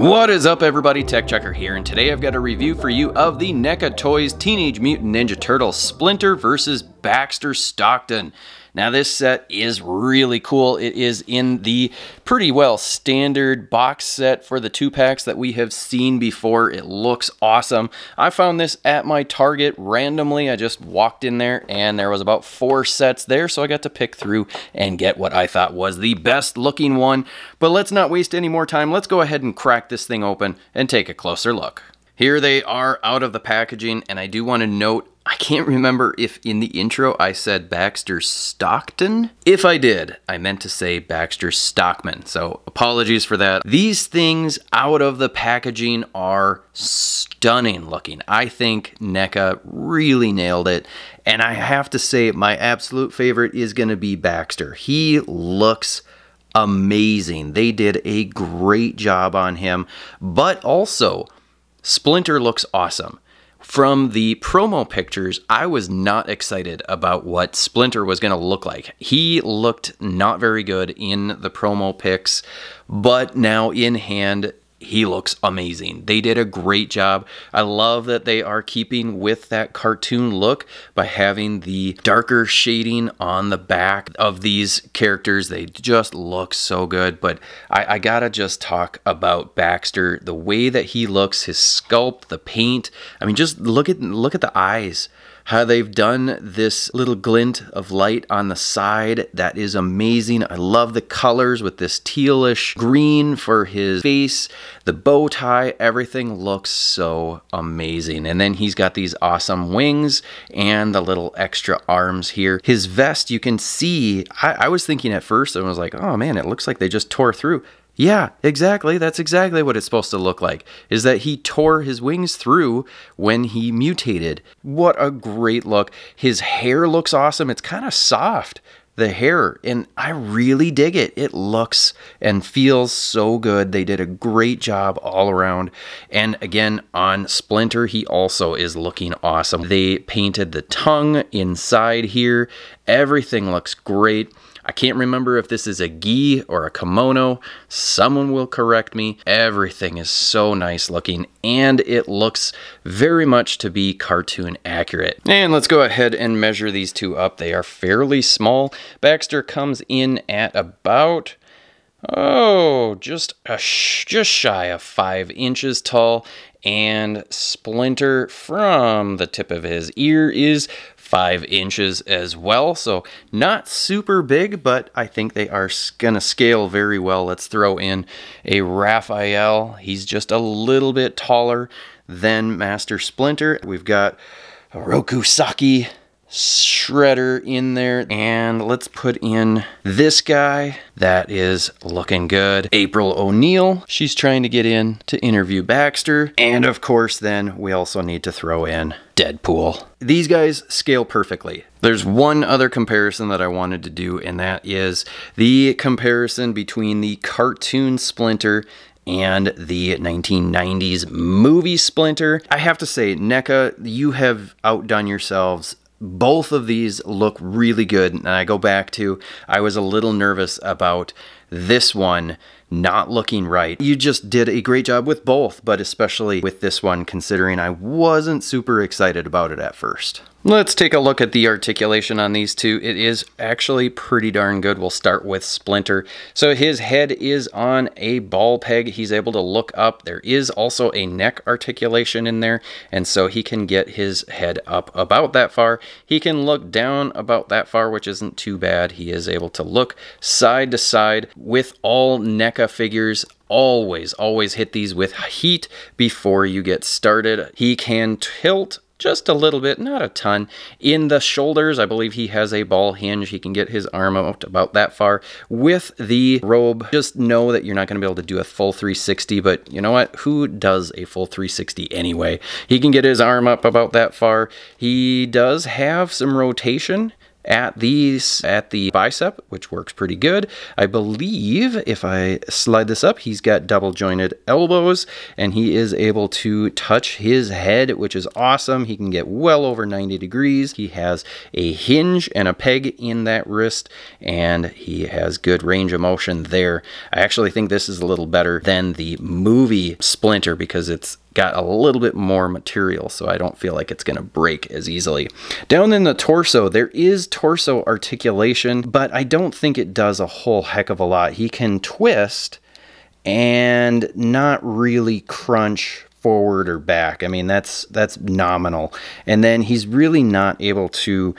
What is up everybody, Tech Checker here, and today I've got a review for you of the NECA Toys Teenage Mutant Ninja Turtle Splinter versus Baxter Stockton. Now this set is really cool. It is in the pretty well standard box set for the two packs that we have seen before. It looks awesome. I found this at my Target randomly. I just walked in there and there was about four sets there. So I got to pick through and get what I thought was the best looking one. But let's not waste any more time. Let's go ahead and crack this thing open and take a closer look. Here they are out of the packaging, and I do want to note I can't remember if in the intro I said Baxter Stockton. If I did, I meant to say Baxter Stockman, so apologies for that. These things out of the packaging are stunning looking. I think NECA really nailed it, and I have to say my absolute favorite is going to be Baxter. He looks amazing. They did a great job on him, but also Splinter looks awesome. From the promo pictures, I was not excited about what Splinter was going to look like. He looked not very good in the promo pics, but now in hand, he looks amazing. They did a great job. I love that they are keeping with that cartoon look by having the darker shading on the back of these characters. They just look so good. But I, I gotta just talk about Baxter, the way that he looks, his sculpt, the paint. I mean, just look at look at the eyes how they've done this little glint of light on the side. That is amazing. I love the colors with this tealish green for his face. The bow tie, everything looks so amazing. And then he's got these awesome wings and the little extra arms here. His vest, you can see, I, I was thinking at first, I was like, oh man, it looks like they just tore through. Yeah, exactly. That's exactly what it's supposed to look like. Is that he tore his wings through when he mutated. What a great look. His hair looks awesome. It's kind of soft the hair and I really dig it. It looks and feels so good. They did a great job all around. And again, on Splinter, he also is looking awesome. They painted the tongue inside here. Everything looks great. I can't remember if this is a gi or a kimono. Someone will correct me. Everything is so nice looking and it looks very much to be cartoon accurate. And let's go ahead and measure these two up. They are fairly small. Baxter comes in at about Oh, just a sh just shy of five inches tall, and Splinter from the tip of his ear is five inches as well. So not super big, but I think they are going to scale very well. Let's throw in a Raphael. He's just a little bit taller than Master Splinter. We've got Rokusaki shredder in there and let's put in this guy that is looking good April O'Neil she's trying to get in to interview Baxter and of course then we also need to throw in Deadpool these guys scale perfectly there's one other comparison that I wanted to do and that is the comparison between the cartoon Splinter and the 1990s movie Splinter. I have to say, NECA, you have outdone yourselves both of these look really good. And I go back to, I was a little nervous about this one not looking right. You just did a great job with both, but especially with this one considering I wasn't super excited about it at first. Let's take a look at the articulation on these two. It is actually pretty darn good. We'll start with Splinter. So his head is on a ball peg. He's able to look up. There is also a neck articulation in there, and so he can get his head up about that far. He can look down about that far, which isn't too bad. He is able to look side to side with all NECA figures, always, always hit these with heat before you get started. He can tilt just a little bit, not a ton. In the shoulders, I believe he has a ball hinge. He can get his arm out about that far. With the robe, just know that you're not going to be able to do a full 360, but you know what? Who does a full 360 anyway? He can get his arm up about that far. He does have some rotation at these at the bicep, which works pretty good. I believe if I slide this up, he's got double jointed elbows and he is able to touch his head, which is awesome. He can get well over 90 degrees. He has a hinge and a peg in that wrist and he has good range of motion there. I actually think this is a little better than the movie Splinter because it's got a little bit more material so I don't feel like it's going to break as easily. Down in the torso, there is torso articulation, but I don't think it does a whole heck of a lot. He can twist and not really crunch forward or back. I mean, that's that's nominal. And then he's really not able to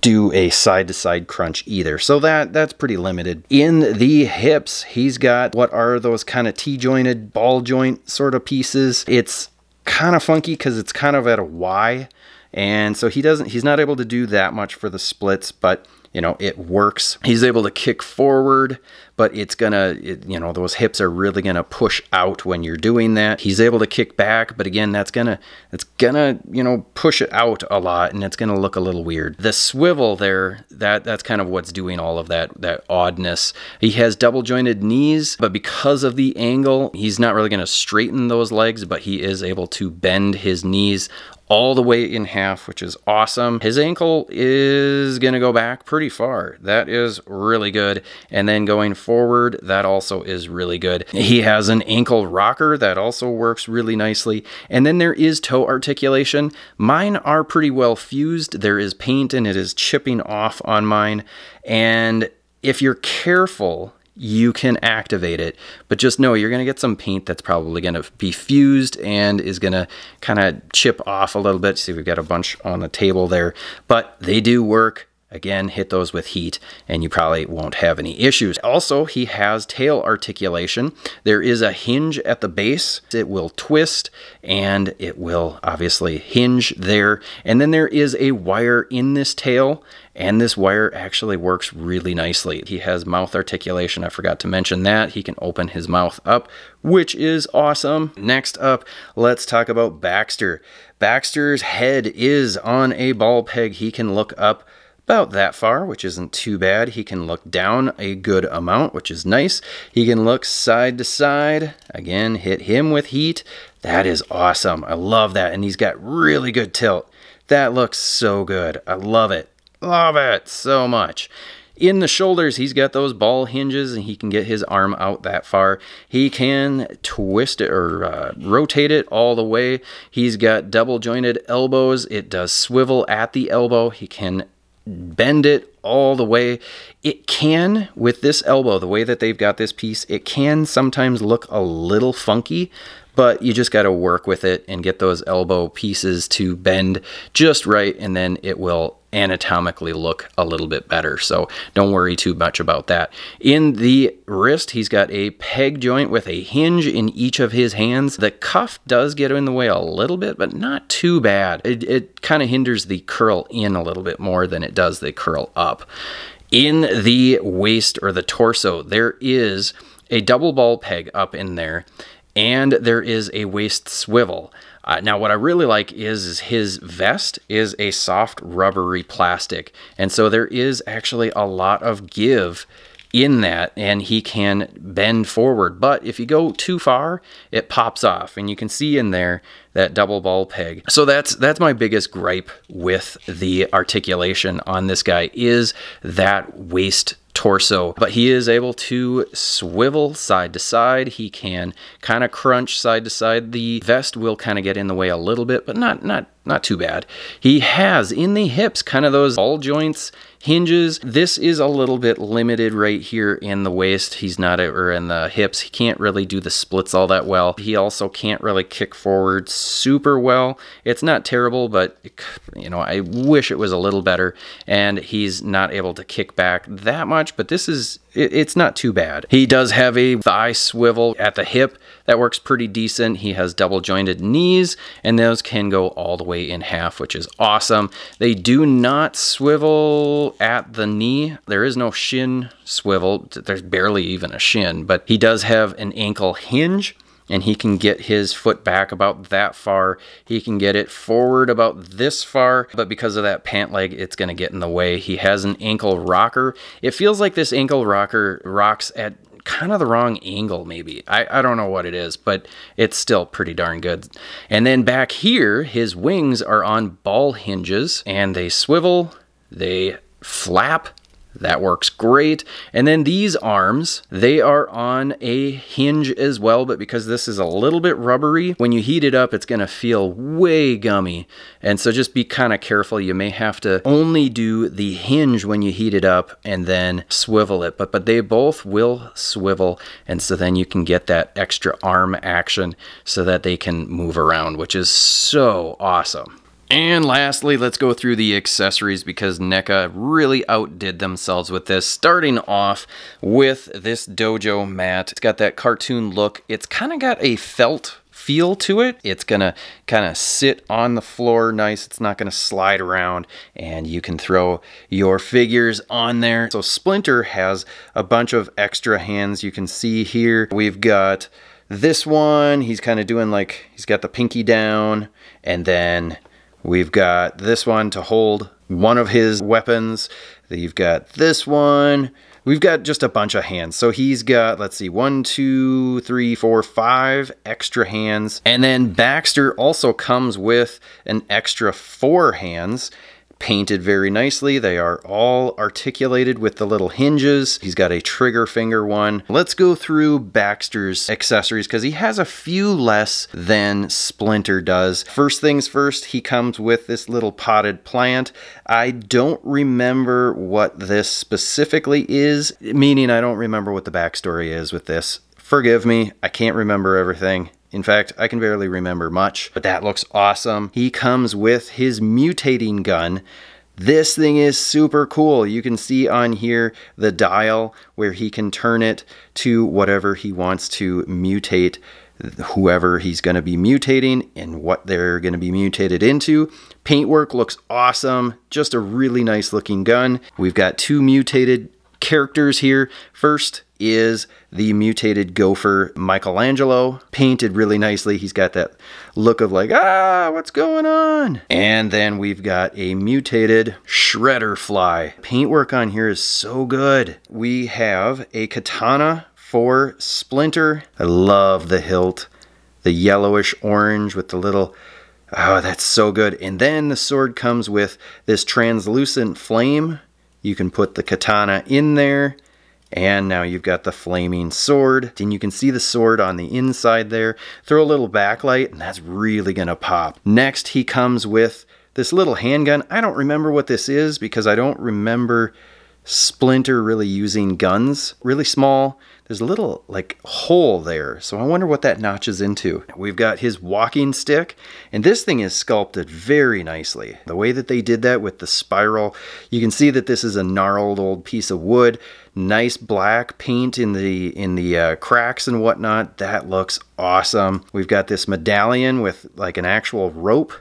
do a side-to-side crunch either. So that that's pretty limited. In the hips, he's got what are those kind of T-jointed, ball joint sort of pieces. It's kind of funky because it's kind of at a Y. And so he doesn't, he's not able to do that much for the splits, but you know, it works. He's able to kick forward, but it's gonna, it, you know, those hips are really gonna push out when you're doing that. He's able to kick back, but again, that's gonna, it's gonna, you know, push it out a lot, and it's gonna look a little weird. The swivel there, that that's kind of what's doing all of that that oddness. He has double jointed knees, but because of the angle, he's not really gonna straighten those legs, but he is able to bend his knees all the way in half, which is awesome. His ankle is gonna go back pretty far. That is really good, and then going forward. That also is really good. He has an ankle rocker that also works really nicely. And then there is toe articulation. Mine are pretty well fused. There is paint and it is chipping off on mine. And if you're careful, you can activate it, but just know you're going to get some paint that's probably going to be fused and is going to kind of chip off a little bit. See, we've got a bunch on the table there, but they do work. Again, hit those with heat and you probably won't have any issues. Also, he has tail articulation. There is a hinge at the base. It will twist and it will obviously hinge there. And then there is a wire in this tail and this wire actually works really nicely. He has mouth articulation. I forgot to mention that. He can open his mouth up, which is awesome. Next up, let's talk about Baxter. Baxter's head is on a ball peg. He can look up about that far, which isn't too bad. He can look down a good amount, which is nice. He can look side to side. Again, hit him with heat. That is awesome. I love that. And he's got really good tilt. That looks so good. I love it. Love it so much. In the shoulders, he's got those ball hinges and he can get his arm out that far. He can twist it or uh, rotate it all the way. He's got double jointed elbows. It does swivel at the elbow. He can bend it all the way. It can, with this elbow, the way that they've got this piece, it can sometimes look a little funky, but you just got to work with it and get those elbow pieces to bend just right, and then it will anatomically look a little bit better. So don't worry too much about that. In the wrist, he's got a peg joint with a hinge in each of his hands. The cuff does get in the way a little bit, but not too bad. It, it kind of hinders the curl in a little bit more than it does the curl up. In the waist or the torso, there is a double ball peg up in there, and there is a waist swivel. Uh, now, what I really like is, is his vest is a soft rubbery plastic. And so there is actually a lot of give in that and he can bend forward. But if you go too far, it pops off and you can see in there that double ball peg. So that's that's my biggest gripe with the articulation on this guy is that waist torso, but he is able to swivel side to side. He can kind of crunch side to side. The vest will kind of get in the way a little bit, but not, not not too bad. He has in the hips kind of those ball joints, hinges. This is a little bit limited right here in the waist. He's not, or in the hips. He can't really do the splits all that well. He also can't really kick forward super well. It's not terrible, but you know, I wish it was a little better. And he's not able to kick back that much, but this is it, it's not too bad. He does have a thigh swivel at the hip that works pretty decent. He has double jointed knees and those can go all the way in half, which is awesome. They do not swivel at the knee. There is no shin swivel. There's barely even a shin, but he does have an ankle hinge and he can get his foot back about that far. He can get it forward about this far, but because of that pant leg, it's going to get in the way. He has an ankle rocker. It feels like this ankle rocker rocks at kind of the wrong angle, maybe. I, I don't know what it is, but it's still pretty darn good. And then back here, his wings are on ball hinges and they swivel, they flap, that works great. And then these arms, they are on a hinge as well, but because this is a little bit rubbery, when you heat it up, it's gonna feel way gummy. And so just be kind of careful. You may have to only do the hinge when you heat it up and then swivel it, but, but they both will swivel. And so then you can get that extra arm action so that they can move around, which is so awesome. And lastly, let's go through the accessories because NECA really outdid themselves with this. Starting off with this dojo mat. It's got that cartoon look. It's kind of got a felt feel to it. It's gonna kind of sit on the floor nice. It's not gonna slide around and you can throw your figures on there. So Splinter has a bunch of extra hands you can see here. We've got this one, he's kind of doing like, he's got the pinky down and then We've got this one to hold one of his weapons. You've got this one. We've got just a bunch of hands. So he's got, let's see, one, two, three, four, five extra hands. And then Baxter also comes with an extra four hands painted very nicely. They are all articulated with the little hinges. He's got a trigger finger one. Let's go through Baxter's accessories because he has a few less than Splinter does. First things first, he comes with this little potted plant. I don't remember what this specifically is, meaning I don't remember what the backstory is with this. Forgive me, I can't remember everything. In fact, I can barely remember much, but that looks awesome. He comes with his mutating gun. This thing is super cool. You can see on here the dial where he can turn it to whatever he wants to mutate whoever he's going to be mutating and what they're going to be mutated into. Paintwork looks awesome. Just a really nice looking gun. We've got two mutated characters here. First, is the mutated gopher Michelangelo, painted really nicely. He's got that look of like, ah, what's going on? And then we've got a mutated shredder fly. Paintwork on here is so good. We have a katana for Splinter. I love the hilt, the yellowish orange with the little Oh, that's so good. And then the sword comes with this translucent flame. You can put the katana in there and now you've got the flaming sword, and you can see the sword on the inside there. Throw a little backlight, and that's really gonna pop. Next, he comes with this little handgun. I don't remember what this is because I don't remember Splinter really using guns. Really small. There's a little like hole there. So I wonder what that notches into. We've got his walking stick and this thing is sculpted very nicely. The way that they did that with the spiral, you can see that this is a gnarled old piece of wood nice black paint in the in the uh, cracks and whatnot. That looks awesome. We've got this medallion with like an actual rope.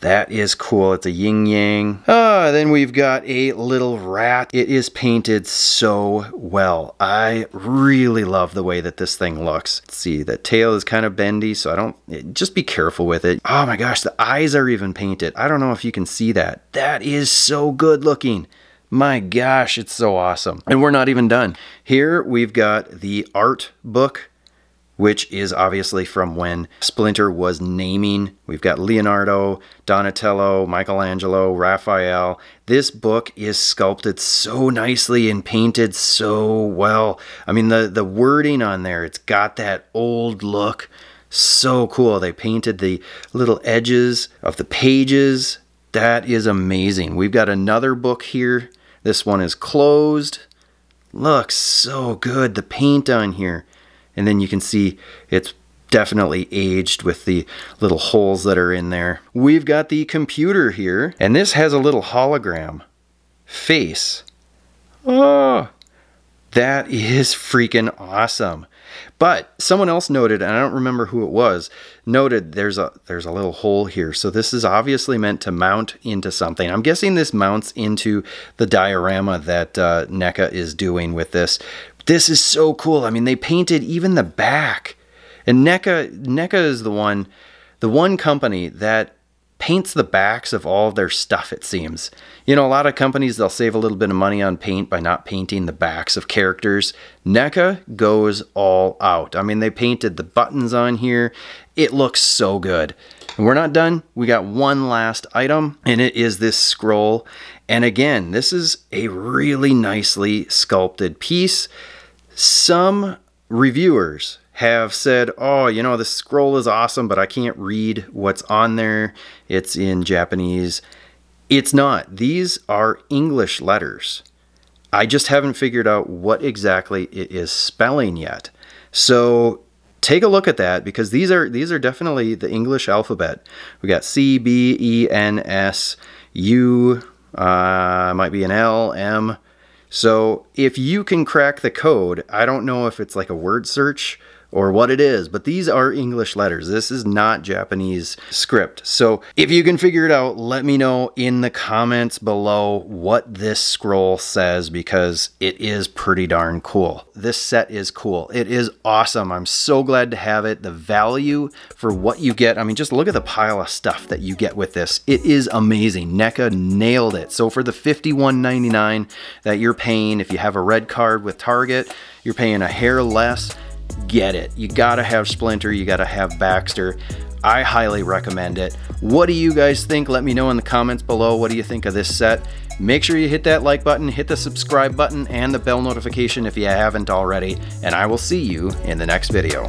That is cool. It's a yin yang. Ah, then we've got a little rat. It is painted so well. I really love the way that this thing looks. Let's see, the tail is kind of bendy, so I don't, eh, just be careful with it. Oh my gosh, the eyes are even painted. I don't know if you can see that. That is so good looking. My gosh, it's so awesome. And we're not even done. Here we've got the art book, which is obviously from when Splinter was naming. We've got Leonardo, Donatello, Michelangelo, Raphael. This book is sculpted so nicely and painted so well. I mean, the, the wording on there, it's got that old look. So cool. They painted the little edges of the pages that is amazing. We've got another book here this one is closed. Looks so good, the paint on here. And then you can see it's definitely aged with the little holes that are in there. We've got the computer here, and this has a little hologram face. Oh, that is freaking awesome. But someone else noted, and I don't remember who it was, noted there's a there's a little hole here. So this is obviously meant to mount into something. I'm guessing this mounts into the diorama that uh, NECA is doing with this. This is so cool. I mean, they painted even the back. And NECA, NECA is the one, the one company that paints the backs of all of their stuff, it seems. You know, a lot of companies, they'll save a little bit of money on paint by not painting the backs of characters. NECA goes all out. I mean, they painted the buttons on here. It looks so good. And we're not done. We got one last item, and it is this scroll. And again, this is a really nicely sculpted piece. Some reviewers have said, oh, you know, the scroll is awesome, but I can't read what's on there. It's in Japanese. It's not. These are English letters. I just haven't figured out what exactly it is spelling yet. So take a look at that because these are these are definitely the English alphabet. We got C, B, E, N, S, U, uh, might be an L, M. So if you can crack the code, I don't know if it's like a word search or what it is, but these are English letters. This is not Japanese script. So if you can figure it out, let me know in the comments below what this scroll says because it is pretty darn cool. This set is cool. It is awesome. I'm so glad to have it. The value for what you get, I mean, just look at the pile of stuff that you get with this. It is amazing. NECA nailed it. So for the $51.99 that you're paying, if you have a red card with Target, you're paying a hair less get it. You gotta have Splinter, you gotta have Baxter. I highly recommend it. What do you guys think? Let me know in the comments below. What do you think of this set? Make sure you hit that like button, hit the subscribe button, and the bell notification if you haven't already, and I will see you in the next video.